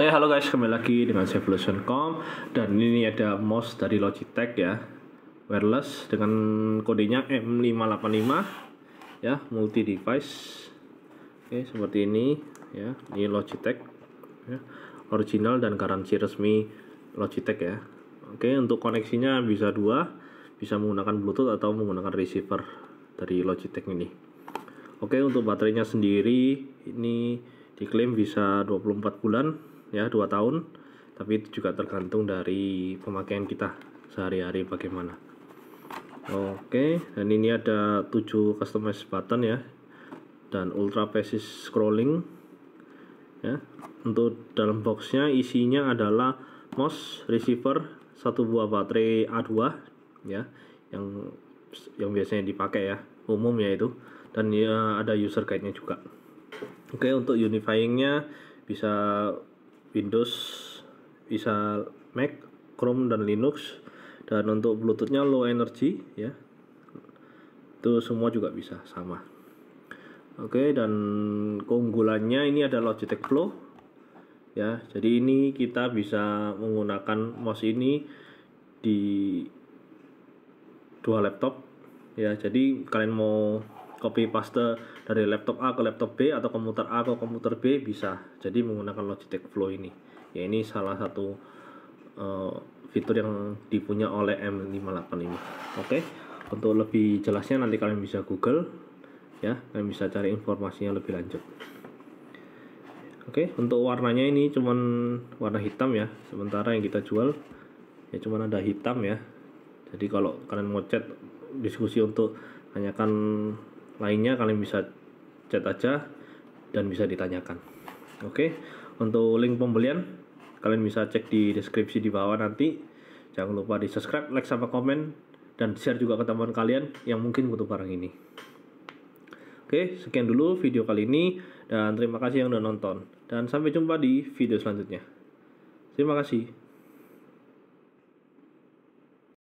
Hey, halo guys, kembali lagi dengan Sevolution.com dan ini ada mouse dari Logitech ya. Wireless dengan kodenya M585 ya, multi device. Oke, seperti ini ya. Ini Logitech ya. Original dan garansi resmi Logitech ya. Oke, untuk koneksinya bisa dua, bisa menggunakan Bluetooth atau menggunakan receiver dari Logitech ini. Oke, untuk baterainya sendiri ini diklaim bisa 24 bulan ya dua tahun tapi itu juga tergantung dari pemakaian kita sehari-hari bagaimana oke dan ini ada tujuh customize button ya dan ultra precise scrolling ya untuk dalam boxnya isinya adalah mouse receiver satu buah baterai A2 ya yang yang biasanya dipakai ya umum ya itu dan ya, ada user guide-nya juga oke untuk unifyingnya bisa Windows, bisa Mac, Chrome dan Linux. Dan untuk Bluetoothnya low energy ya. Itu semua juga bisa sama. Oke, dan keunggulannya ini ada Logitech Flow. Ya, jadi ini kita bisa menggunakan mouse ini di dua laptop ya. Jadi kalian mau copy paste dari laptop A ke laptop B atau komputer A ke komputer B bisa. Jadi menggunakan Logitech Flow ini. Ya ini salah satu uh, fitur yang dipunya oleh M58 ini. Oke. Okay? Untuk lebih jelasnya nanti kalian bisa Google ya, kalian bisa cari informasinya lebih lanjut. Oke, okay, untuk warnanya ini cuman warna hitam ya. Sementara yang kita jual ya cuman ada hitam ya. Jadi kalau kalian mau chat diskusi untuk tanyakan lainnya kalian bisa chat aja dan bisa ditanyakan. Oke, untuk link pembelian kalian bisa cek di deskripsi di bawah nanti. Jangan lupa di subscribe, like sama komen dan share juga ke teman kalian yang mungkin butuh barang ini. Oke, sekian dulu video kali ini dan terima kasih yang udah nonton. Dan sampai jumpa di video selanjutnya. Terima kasih.